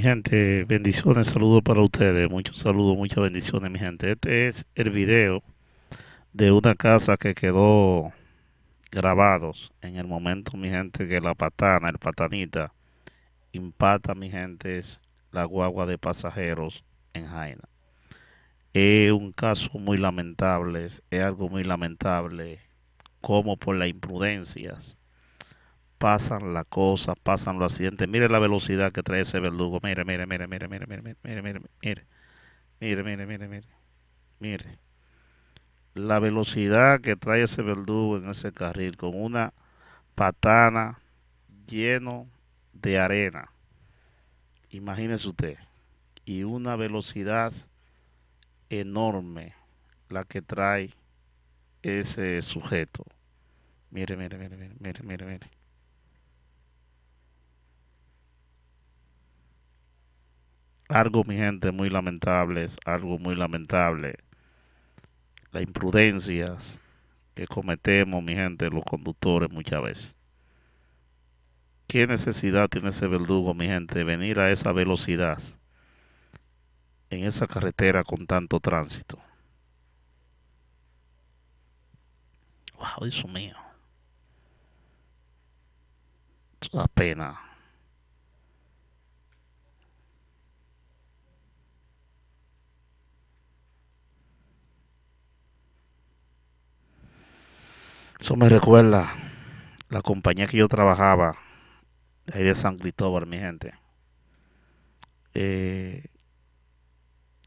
Mi gente, bendiciones, saludos para ustedes. Muchos saludos, muchas bendiciones, mi gente. Este es el video de una casa que quedó grabados en el momento, mi gente, que la patana, el patanita, impacta, mi gente, es la guagua de pasajeros en Jaina. Es un caso muy lamentable, es algo muy lamentable, como por las imprudencias pasan las cosas, pasan los accidentes. Mire la velocidad que trae ese verdugo. Mire, mire, mire, mire, mire, mire, mire, mire, mire, mire, mire, mire, mire, La velocidad que trae ese verdugo en ese carril con una patana lleno de arena. Imagínese usted. Y una velocidad enorme la que trae ese sujeto. Mire, mire, mire, mire, mire, mire, mire. algo, mi gente, muy lamentable, algo muy lamentable. Las imprudencias que cometemos, mi gente, los conductores muchas veces. ¿Qué necesidad tiene ese verdugo, mi gente, de venir a esa velocidad en esa carretera con tanto tránsito? Wow, eso mío. Es pena. Eso me recuerda la compañía que yo trabajaba, ahí de San Cristóbal, mi gente. Eh,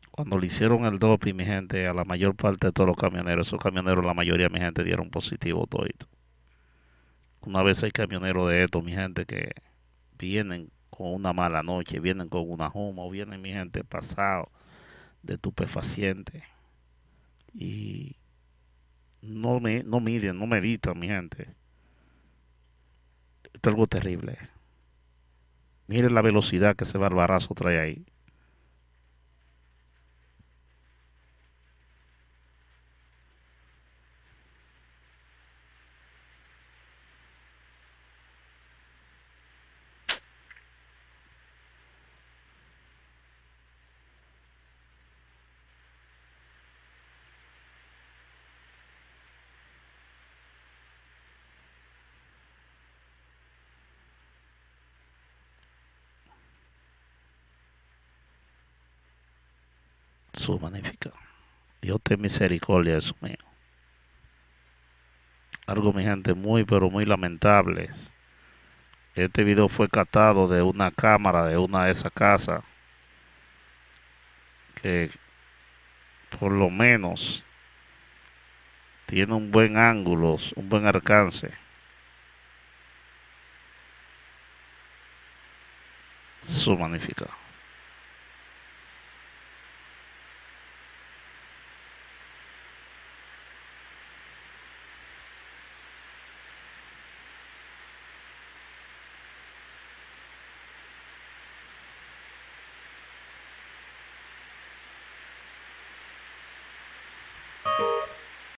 cuando le hicieron el doping, mi gente, a la mayor parte de todos los camioneros, esos camioneros, la mayoría, de mi gente, dieron positivo todo Una vez hay camioneros de esto, mi gente, que vienen con una mala noche, vienen con una huma, o vienen, mi gente, pasado de estupefaciente. Y no, me, no miden, no meditan, mi gente. Esto es algo terrible. Miren la velocidad que ese barbarazo trae ahí. su magnífica. Dios te misericordia, Jesús mío. Algo, mi gente, muy, pero muy lamentable. Este video fue catado de una cámara de una de esas casas. Que por lo menos tiene un buen ángulo, un buen alcance. Su magnífica.